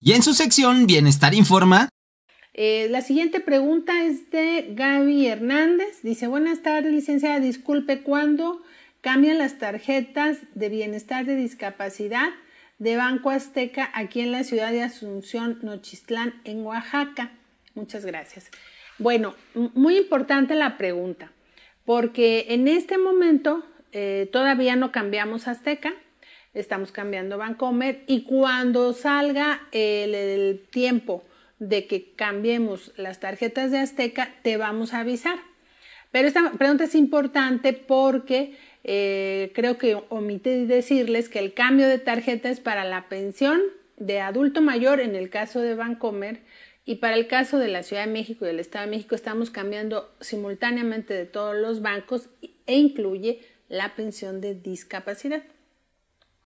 Y en su sección Bienestar Informa. Eh, la siguiente pregunta es de Gaby Hernández. Dice, buenas tardes, licenciada. Disculpe, ¿cuándo cambian las tarjetas de bienestar de discapacidad de Banco Azteca aquí en la ciudad de Asunción, Nochistlán, en Oaxaca? Muchas gracias. Bueno, muy importante la pregunta, porque en este momento eh, todavía no cambiamos Azteca estamos cambiando Bancomer y cuando salga el, tiempo de que cambiemos las tarjetas de Azteca, te vamos a avisar. Pero esta pregunta es importante porque eh, creo que omití decirles que el cambio de tarjeta es para la pensión de adulto mayor en el caso de Bancomer y para el caso de la Ciudad de México y del Estado de México estamos cambiando simultáneamente de todos los bancos e incluye la pensión de discapacidad.